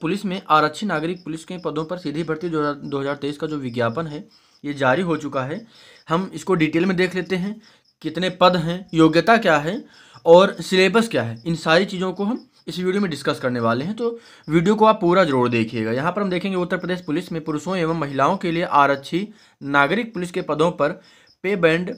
police में आरक्षी नागरिक पुलिस के पदों पर सीधी भर्ती दो हज़ार तेईस का जो विज्ञापन है ये जारी हो चुका है हम इसको डिटेल में देख लेते हैं कितने पद हैं योग्यता क्या है और सिलेबस क्या है इन सारी चीज़ों को हम इस वीडियो में डिस्कस करने वाले हैं तो वीडियो को आप पूरा जरूर देखिएगा यहाँ पर हम देखेंगे उत्तर प्रदेश पुलिस में पुरुषों एवं महिलाओं के लिए आरक्षी नागरिक पुलिस के पदों पर पे बैंड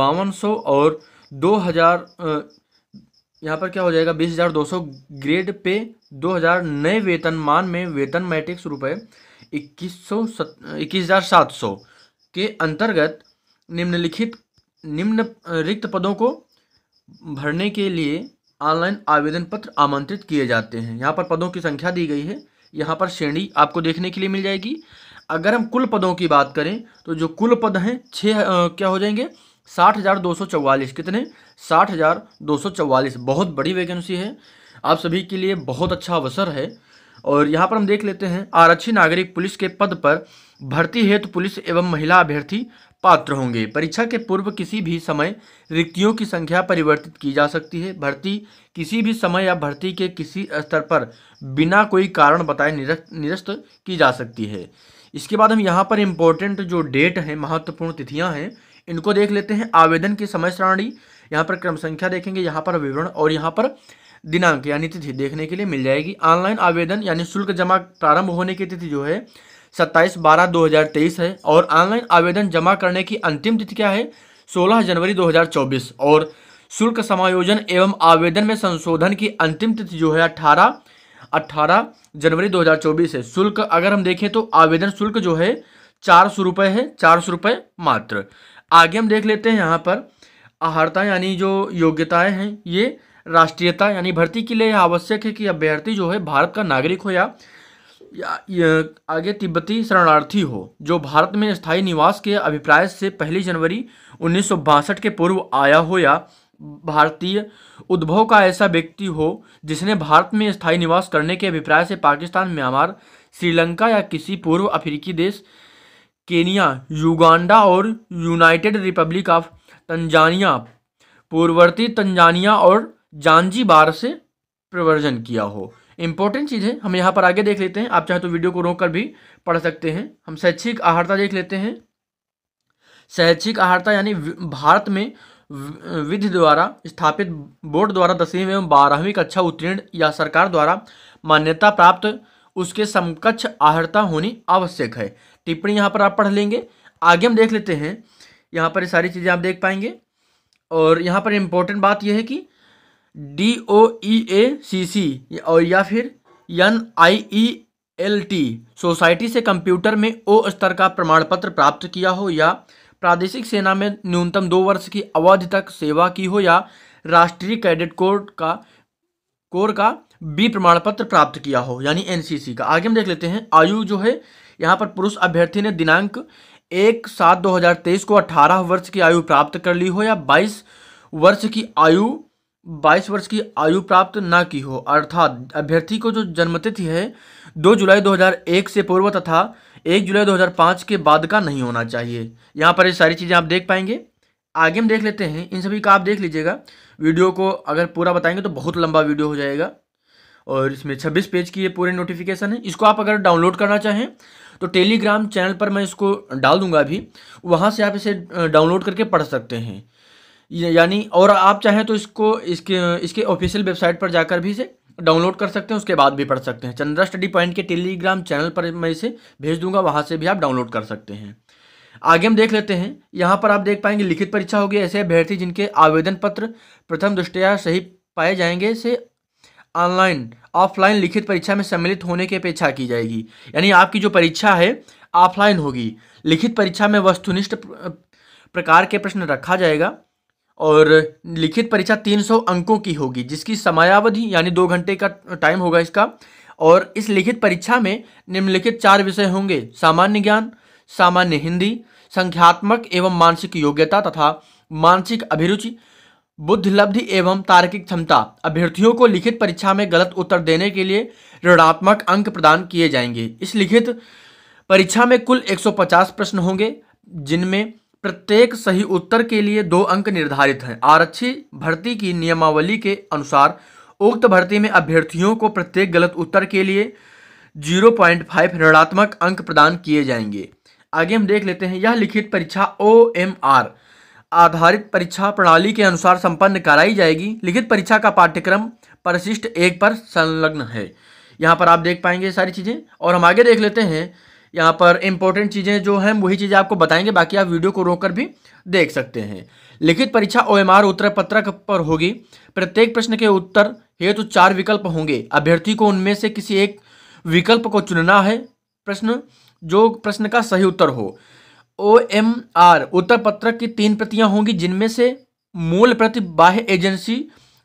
बावन और दो हज़ार यहाँ पर क्या हो जाएगा बीस हज़ार दो सौ ग्रेड पे दो हज़ार नए वेतनमान में वेतन मैट्रिक्स रुपये इक्कीस सौ सत इक्कीस हज़ार सात सौ के अंतर्गत निम्नलिखित निम्न रिक्त पदों को भरने के लिए ऑनलाइन आवेदन पत्र आमंत्रित किए जाते हैं यहाँ पर पदों की संख्या दी गई है यहाँ पर श्रेणी आपको देखने के लिए मिल जाएगी अगर हम कुल पदों की बात करें तो जो कुल पद हैं छः क्या हो जाएंगे साठ हज़ार दो सौ चौवालीस कितने साठ हज़ार दो सौ चौवालीस बहुत बड़ी वैकेंसी है आप सभी के लिए बहुत अच्छा अवसर है और यहाँ पर हम देख लेते हैं आरक्षी नागरिक पुलिस के पद पर भर्ती हेतु पुलिस एवं महिला अभ्यर्थी पात्र होंगे परीक्षा के पूर्व किसी भी समय रिक्तियों की संख्या परिवर्तित की जा सकती है भर्ती किसी भी समय या भर्ती के किसी स्तर पर बिना कोई कारण बताए निरस्त की जा सकती है इसके बाद हम यहाँ पर इम्पोर्टेंट जो डेट हैं महत्वपूर्ण तिथियाँ हैं इनको देख लेते हैं आवेदन की समय सारणी यहाँ पर क्रम संख्या देखेंगे यहाँ पर विवरण और यहाँ पर दिनांक यानी तिथि देखने के लिए मिल जाएगी ऑनलाइन आवेदन यानी शुल्क जमा प्रारंभ होने की तिथि जो है सत्ताईस बारह दो हज़ार तेईस है और ऑनलाइन आवेदन जमा करने की अंतिम तिथि क्या है सोलह जनवरी दो हज़ार चौबीस और शुल्क समायोजन एवं आवेदन में संशोधन की अंतिम तिथि जो है अठारह अट्ठारह जनवरी 2024 है शुल्क अगर हम देखें तो आवेदन शुल्क जो है चार सौ रुपये है चार सौ रुपये मात्र आगे हम देख लेते हैं यहाँ पर आहारता यानी जो योग्यताएं हैं ये राष्ट्रीयता यानी भर्ती के लिए आवश्यक है कि अभ्यर्थी जो है भारत का नागरिक हो या, या, या आगे तिब्बती शरणार्थी हो जो भारत में स्थायी निवास के अभिप्राय से पहली जनवरी उन्नीस के पूर्व आया हो या भारतीय उद्भव का ऐसा व्यक्ति हो जिसने भारत में स्थायी निवास करने के अभिप्राय से पाकिस्तान म्यांमार श्रीलंका या किसी पूर्व अफ्रीकी देश केनिया युगांडा और यूनाइटेड रिपब्लिक ऑफ तंजानिया पूर्ववर्ती तंजानिया और जानजीबार से प्रवर्जन किया हो इंपॉर्टेंट चीज़ है हम यहाँ पर आगे देख लेते हैं आप चाहे तो वीडियो को रोक कर भी पढ़ सकते हैं हम शैक्षिक आहारता देख लेते हैं शैक्षिक आहारता यानी भारत में विधि द्वारा स्थापित बोर्ड द्वारा दसवीं एवं बारहवीं कक्षा उत्तीर्ण या सरकार द्वारा मान्यता प्राप्त उसके समकक्ष आहारता होनी आवश्यक है टिप्पणी यहाँ पर आप पढ़ लेंगे आगे हम देख लेते हैं यहाँ पर ये सारी चीज़ें आप देख पाएंगे और यहाँ पर इम्पोर्टेंट बात यह है कि डी ओ ई ए सी सी और या फिर N I E L T society से कंप्यूटर में ओ स्तर का प्रमाण पत्र प्राप्त किया हो या प्रादेशिक सेना में न्यूनतम दो वर्ष की अवधि तक सेवा की हो या राष्ट्रीय कैडेट कोर का कोर का बी प्रमाण पत्र प्राप्त किया हो यानी एनसीसी का आगे हम देख लेते हैं आयु जो है यहाँ पर पुरुष अभ्यर्थी ने दिनांक एक सात दो हजार तेईस को अठारह वर्ष की आयु प्राप्त कर ली हो या बाईस वर्ष की आयु बाईस वर्ष की आयु प्राप्त ना की हो अर्थात अभ्यर्थी को जो जन्मतिथि है दो जुलाई 2001 से पूर्व तथा एक जुलाई 2005 के बाद का नहीं होना चाहिए यहाँ पर ये सारी चीज़ें आप देख पाएंगे आगे हम देख लेते हैं इन सभी का आप देख लीजिएगा वीडियो को अगर पूरा बताएंगे तो बहुत लंबा वीडियो हो जाएगा और इसमें 26 पेज की ये पूरी नोटिफिकेशन है इसको आप अगर डाउनलोड करना चाहें तो टेलीग्राम चैनल पर मैं इसको डाल दूंगा अभी वहाँ से आप इसे डाउनलोड करके पढ़ सकते हैं यानी और आप चाहें तो इसको इसके इसके ऑफिशियल वेबसाइट पर जाकर भी इसे डाउनलोड कर सकते हैं उसके बाद भी पढ़ सकते हैं चंद्रा स्टडी पॉइंट के टेलीग्राम चैनल पर मैं इसे भेज दूंगा वहाँ से भी आप डाउनलोड कर सकते हैं आगे हम देख लेते हैं यहाँ पर आप देख पाएंगे लिखित परीक्षा होगी ऐसे अभ्यर्थी जिनके आवेदन पत्र प्रथम दृष्टया सही पाए जाएंगे से ऑनलाइन ऑफलाइन लिखित परीक्षा में सम्मिलित होने की अपेक्षा की जाएगी यानी आपकी जो परीक्षा है ऑफलाइन होगी लिखित परीक्षा में वस्तुनिष्ठ प्रकार के प्रश्न रखा जाएगा और लिखित परीक्षा 300 अंकों की होगी जिसकी समयावधि यानी दो घंटे का टाइम होगा इसका और इस लिखित परीक्षा में निम्नलिखित चार विषय होंगे सामान्य ज्ञान सामान्य हिंदी संख्यात्मक एवं मानसिक योग्यता तथा मानसिक अभिरुचि बुद्ध लब्धि एवं तार्किक क्षमता अभ्यर्थियों को लिखित परीक्षा में गलत उत्तर देने के लिए ऋणात्मक अंक प्रदान किए जाएंगे इस लिखित परीक्षा में कुल 150 प्रश्न होंगे जिनमें प्रत्येक सही उत्तर के लिए दो अंक निर्धारित हैं आरक्षी भर्ती की नियमावली के अनुसार उक्त भर्ती में अभ्यर्थियों को प्रत्येक गलत उत्तर के लिए 0.5 ऋणात्मक अंक प्रदान किए जाएंगे आगे हम देख लेते हैं यह लिखित परीक्षा ओ एम आर आधारित परीक्षा प्रणाली के अनुसार संपन्न कराई जाएगी लिखित परीक्षा का पाठ्यक्रम परिशिष्ट एक पर संलग्न है यहाँ पर आप देख पाएंगे सारी चीज़ें और हम आगे देख लेते हैं यहाँ पर इंपॉर्टेंट चीज़ें जो हैं वही चीज़ें आपको बताएंगे बाकी आप वीडियो को रोक कर भी देख सकते हैं लिखित परीक्षा ओ एम आर उत्तर पत्रक पर होगी प्रत्येक प्रश्न के उत्तर हेतु तो चार विकल्प होंगे अभ्यर्थी को उनमें से किसी एक विकल्प को चुनना है प्रश्न जो प्रश्न का सही उत्तर हो ओ एम आर उत्तर पत्रक की तीन प्रतियां होंगी जिनमें से मूल प्रति बाह्य एजेंसी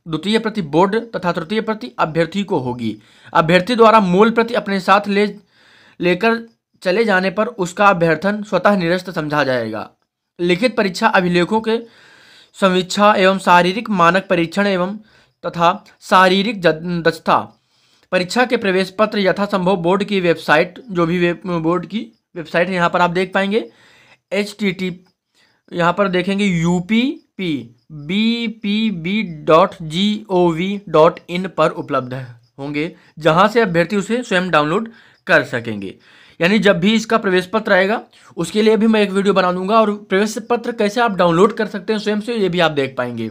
द्वितीय प्रति बोर्ड तथा तृतीय प्रति अभ्यर्थी को होगी अभ्यर्थी द्वारा मूल प्रति अपने साथ ले लेकर चले जाने पर उसका अभ्यर्थन स्वतः निरस्त समझा जाएगा लिखित परीक्षा अभिलेखों के समीक्षा एवं शारीरिक मानक परीक्षण एवं तथा शारीरिक दक्षता परीक्षा के प्रवेश पत्र यथासंभव बोर्ड की वेबसाइट जो भी वे, बोर्ड की वेबसाइट यहाँ पर आप देख पाएंगे एच टी टी यहाँ पर देखेंगे U P P B P B dot G O V dot in पर उपलब्ध होंगे जहाँ से अभ्यर्थी उसे स्वयं डाउनलोड कर सकेंगे यानी जब भी इसका प्रवेश पत्र आएगा उसके लिए भी मैं एक वीडियो बना दूंगा और प्रवेश पत्र कैसे आप डाउनलोड कर सकते हैं स्वयं से ये भी आप देख पाएंगे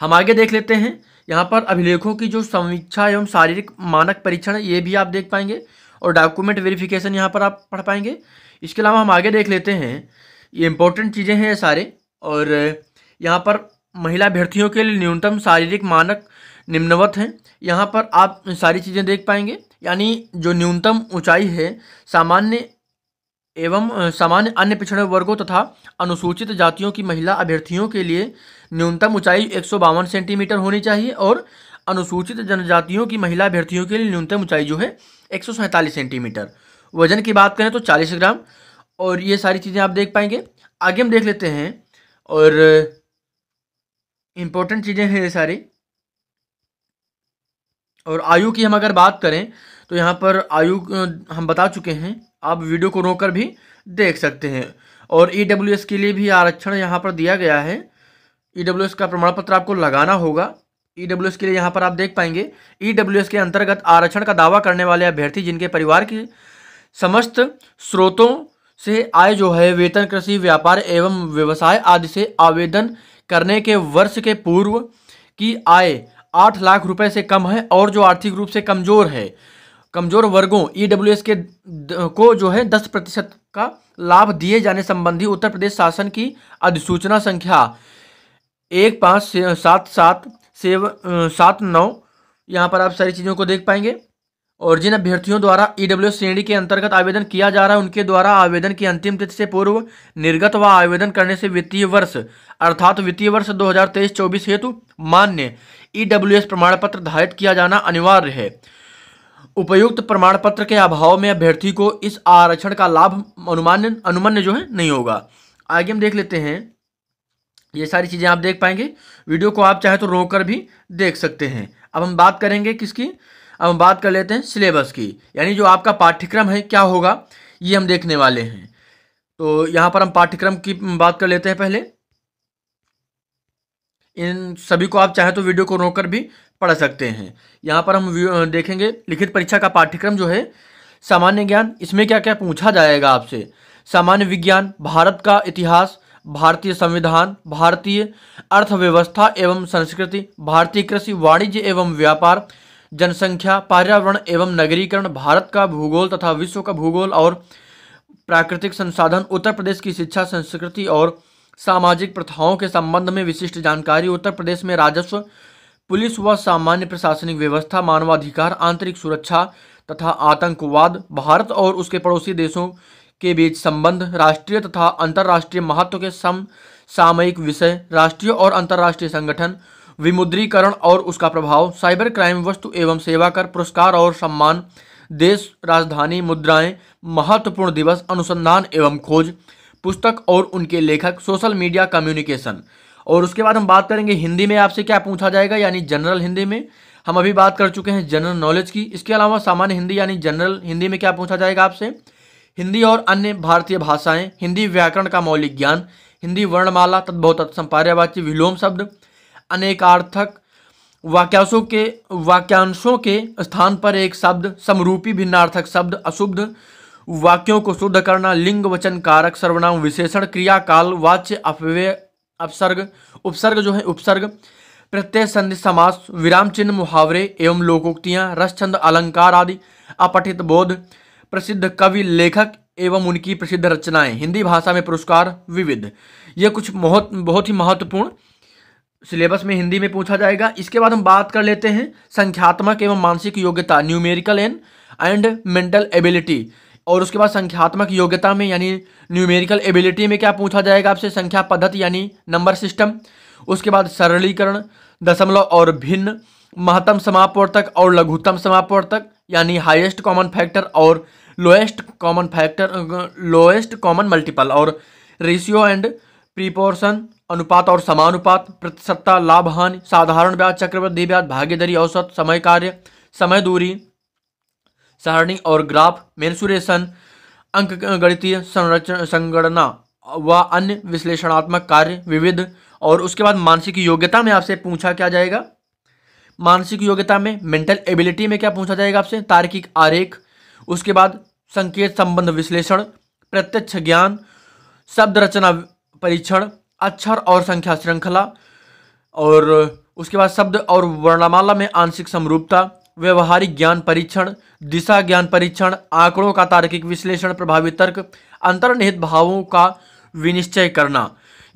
हम आगे देख लेते हैं यहाँ पर अभिलेखों की जो समीक्षा एवं शारीरिक मानक परीक्षण ये भी आप देख पाएंगे और डॉक्यूमेंट वेरिफिकेशन यहाँ पर आप पढ़ पाएंगे इसके अलावा हम आगे देख लेते हैं ये इम्पोर्टेंट चीज़ें हैं सारे और यहाँ पर महिला अभ्यर्थियों के लिए न्यूनतम शारीरिक मानक निम्नवत हैं यहाँ पर आप सारी चीज़ें देख पाएंगे यानी जो न्यूनतम ऊंचाई है सामान्य एवं सामान्य अन्य पिछड़े वर्गों तथा अनुसूचित जातियों की महिला अभ्यर्थियों के लिए न्यूनतम ऊंचाई एक सेंटीमीटर होनी चाहिए और अनुसूचित जनजातियों की महिला अभ्यर्थियों के लिए न्यूनतम ऊंचाई जो है एक सेंटीमीटर वजन की बात करें तो चालीस ग्राम और ये सारी चीज़ें आप देख पाएंगे आगे हम देख लेते हैं और इम्पोर्टेंट चीज़ें हैं ये सारी और आयु की हम अगर बात करें तो यहाँ पर आयु हम बता चुके हैं आप वीडियो को रोक भी देख सकते हैं और ई e के लिए भी आरक्षण यहाँ पर दिया गया है ई e का प्रमाण पत्र आपको लगाना होगा ई e के लिए यहाँ पर आप देख पाएंगे ई के अंतर्गत आरक्षण का दावा करने वाले अभ्यर्थी जिनके परिवार की समस्त स्रोतों से आय जो है वेतन कृषि व्यापार एवं व्यवसाय आदि से आवेदन करने के वर्ष के पूर्व की आय आठ लाख रुपए से कम है और जो आर्थिक रूप से कमजोर है कमजोर वर्गों ई e के को जो है दस प्रतिशत का लाभ दिए जाने संबंधी उत्तर प्रदेश शासन की अधिसूचना संख्या एक पाँच सात सात सेव सात नौ यहाँ पर आप सारी चीज़ों को देख पाएंगे और जिन अभ्यर्थियों द्वारा ईडब्ल्यू e श्रेणी के अंतर्गत आवेदन किया जा रहा है उनके द्वारा आवेदन की अंतिम तिथि से पूर्व निर्गत व आवेदन करने से वित्तीय वर्ष अर्थात वित्तीय वर्ष 2023-24 हेतु मान्य ईडब्ल्यूएस e प्रमाण पत्र धारित किया जाना अनिवार्य है उपयुक्त प्रमाण पत्र के अभाव में अभ्यर्थी को इस आरक्षण का लाभ अनुमान्य अनुमान्य जो है नहीं होगा आगे हम देख लेते हैं ये सारी चीज़ें आप देख पाएंगे वीडियो को आप चाहे तो रोक भी देख सकते हैं अब हम बात करेंगे किसकी अब हम बात कर लेते हैं सिलेबस की यानी जो आपका पाठ्यक्रम है क्या होगा ये हम देखने वाले हैं तो यहाँ पर हम पाठ्यक्रम की बात कर लेते हैं पहले इन सभी को आप चाहे तो वीडियो को रोक कर भी पढ़ सकते हैं यहाँ पर हम देखेंगे लिखित परीक्षा का पाठ्यक्रम जो है सामान्य ज्ञान इसमें क्या क्या पूछा जाएगा आपसे सामान्य विज्ञान भारत का इतिहास भारतीय संविधान भारतीय अर्थव्यवस्था एवं संस्कृति भारतीय कृषि वाणिज्य एवं व्यापार जनसंख्या पर्यावरण एवं नगरीकरण भारत का भूगोल तथा विश्व का भूगोल और प्राकृतिक संसाधन उत्तर प्रदेश की शिक्षा संस्कृति और सामाजिक प्रथाओं के संबंध में विशिष्ट जानकारी उत्तर प्रदेश में राजस्व पुलिस व सामान्य प्रशासनिक व्यवस्था मानवाधिकार आंतरिक सुरक्षा तथा आतंकवाद भारत और उसके पड़ोसी देशों के बीच संबंध राष्ट्रीय तथा अंतर्राष्ट्रीय महत्व के सम सामयिक विषय राष्ट्रीय और अंतर्राष्ट्रीय संगठन विमुद्रीकरण और उसका प्रभाव साइबर क्राइम वस्तु एवं सेवा कर पुरस्कार और सम्मान देश राजधानी मुद्राएं महत्वपूर्ण दिवस अनुसंधान एवं खोज पुस्तक और उनके लेखक सोशल मीडिया कम्युनिकेशन और उसके बाद हम बात करेंगे हिंदी में आपसे क्या पूछा जाएगा यानी जनरल हिंदी में हम अभी बात कर चुके हैं जनरल नॉलेज की इसके अलावा सामान्य हिंदी यानी जनरल हिंदी में क्या पूछा जाएगा आपसे हिंदी और अन्य भारतीय भाषाएं हिंदी व्याकरण का मौलिक ज्ञान हिंदी वर्णमाला तद्भव तत्सम पर्यावाची विलोम शब्द अनेकार्थक वाक्यांशों के वाक्यांशों के स्थान पर एक शब्द समरूपी भिन्नार्थक शब्द अशुद्ध वाक्यों को शुद्ध करना लिंग वचन कारक सर्वनाम विशेषण क्रिया काल वाच्य अपव्यय अपसर्ग उपसर्ग जो है उपसर्ग प्रत्यय संधि समास विराम चिन्ह मुहावरे एवं लोकोक्तियाँ रसछंद अलंकार आदि अपठित बोध प्रसिद्ध कवि लेखक एवं उनकी प्रसिद्ध रचनाएं हिंदी भाषा में पुरस्कार विविध ये कुछ बहुत बहुत ही महत्वपूर्ण सिलेबस में हिंदी में पूछा जाएगा इसके बाद हम बात कर लेते हैं संख्यात्मक एवं मानसिक योग्यता numerical and and mental ability और उसके बाद संख्यात्मक योग्यता में यानी न्यूमेरिकल एबिलिटी में क्या पूछा जाएगा आपसे संख्या पद्धति यानी नंबर सिस्टम उसके बाद सरलीकरण दशमलव और भिन्न महत्तम समापवर्तक और लघुतम समापवर्तक यानी हाईएस्ट कॉमन फैक्टर और lowest common factor lowest common multiple और रेशियो एंड प्रीपोर्शन अनुपात और समानुपात प्रतिशतता लाभ हानि साधारण ब्याज चक्रवृद्धि ब्याज भागीदारी औसत समय कार्य समय दूरी सारणी और ग्राफ मेन्सुरेशन अंक गणितीय संरचना संगणना व अन्य विश्लेषणात्मक कार्य विविध और उसके बाद मानसिक योग्यता में आपसे पूछा क्या जाएगा मानसिक योग्यता में मेंटल एबिलिटी में क्या पूछा जाएगा आपसे तार्किक आरेख उसके बाद संकेत संबंध विश्लेषण प्रत्यक्ष ज्ञान शब्द रचना परीक्षण अक्षर अच्छा और संख्या श्रृंखला और उसके बाद शब्द और वर्णमाला में आंशिक समरूपता व्यवहारिक ज्ञान परीक्षण दिशा ज्ञान परीक्षण आंकड़ों का तार्किक विश्लेषण प्रभावी तर्क अंतर्निहित भावों का विनिश्चय करना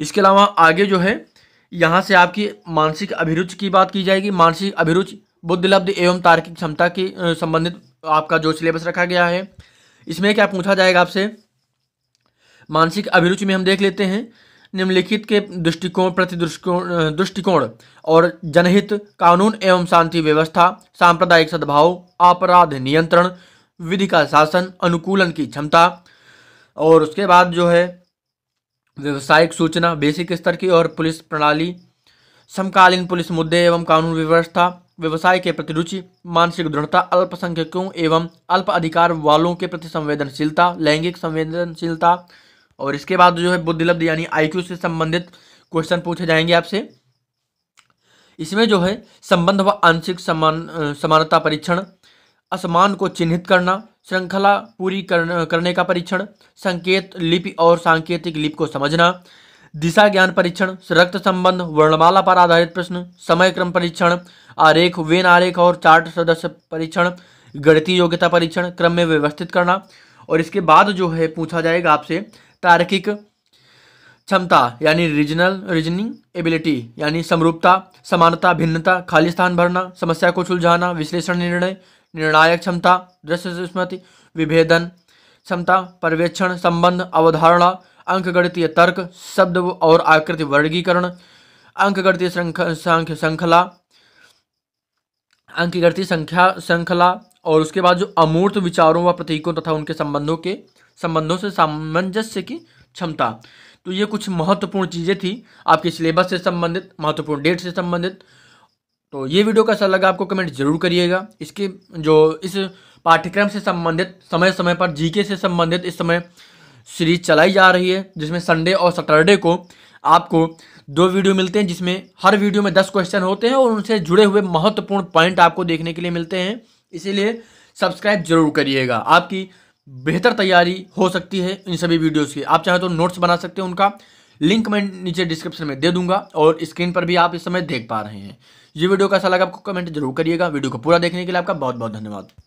इसके अलावा आगे जो है यहाँ से आपकी मानसिक अभिरुचि की बात की जाएगी मानसिक अभिरुचि बुद्धिलब्ध एवं तार्किक क्षमता की संबंधित आपका जो सिलेबस रखा गया है इसमें क्या पूछा जाएगा आपसे मानसिक अभिरुचि में हम देख लेते हैं निम्नलिखित के दृष्टिकोण प्रति दृष्टिकोण दृष्टिकोण और जनहित कानून एवं शांति व्यवस्था सांप्रदायिक सद्भाव अपराध नियंत्रण विधि का शासन अनुकूलन की क्षमता और उसके बाद जो है व्यवसायिक सूचना बेसिक स्तर की और पुलिस प्रणाली समकालीन पुलिस मुद्दे एवं कानून व्यवस्था व्यवसाय के प्रति रुचि मानसिक दृढ़ता अल्पसंख्यकों एवं अल्प अधिकार वालों के प्रति संवेदनशीलता लैंगिक संवेदनशीलता और इसके बाद जो है बुद्धिलब्ध यानी आई से संबंधित क्वेश्चन पूछे जाएंगे आपसे इसमें जो है संबंध व आंशिक समान समानता परीक्षण असमान को चिन्हित करना श्रृंखला पूरी कर, करने का परीक्षण संकेत लिपि और सांकेतिक लिपि को समझना दिशा ज्ञान परीक्षण रक्त संबंध वर्णमाला पर आधारित प्रश्न समय क्रम परीक्षण आरेख वेन आरेख और चार्ट सदस्य परीक्षण गणितीय योग्यता परीक्षण क्रम में व्यवस्थित करना और इसके बाद जो है पूछा जाएगा आपसे तार्किक क्षमता यानी रीजनल रीजनिंग एबिलिटी यानी समरूपता समानता भिन्नता खाली स्थान भरना समस्या को सुलझाना विश्लेषण निर्णय निर्णायक क्षमता दृश्य स्मृति विभेदन क्षमता पर्यवेक्षण संबंध अवधारणा अंकगणितीय तर्क शब्द और आकृति वर्गीकरण अंकगणितीय संख्या श्रृंखला अंकगणितीय संख्या श्रृंखला और उसके बाद जो अमूर्त विचारों व प्रतीकों तथा उनके संबंधों के संबंधों से सामंजस्य की क्षमता तो ये कुछ महत्वपूर्ण चीज़ें थी आपके सिलेबस से संबंधित महत्वपूर्ण डेट से संबंधित तो ये वीडियो कैसा लगा आपको कमेंट जरूर करिएगा इसके जो इस पाठ्यक्रम से संबंधित समय समय पर जीके से संबंधित इस समय सीरीज चलाई जा रही है जिसमें संडे और सैटरडे को आपको दो वीडियो मिलते हैं जिसमें हर वीडियो में दस क्वेश्चन होते हैं और उनसे जुड़े हुए महत्वपूर्ण पॉइंट आपको देखने के लिए मिलते हैं इसीलिए सब्सक्राइब जरूर करिएगा आपकी बेहतर तैयारी हो सकती है इन सभी वीडियोज़ की आप चाहे तो नोट्स बना सकते हैं उनका लिंक मैं नीचे डिस्क्रिप्शन में दे दूंगा और स्क्रीन पर भी आप इस समय देख पा रहे हैं ये वीडियो कैसा लगा आपको कमेंट जरूर करिएगा वीडियो को पूरा देखने के लिए आपका बहुत बहुत धन्यवाद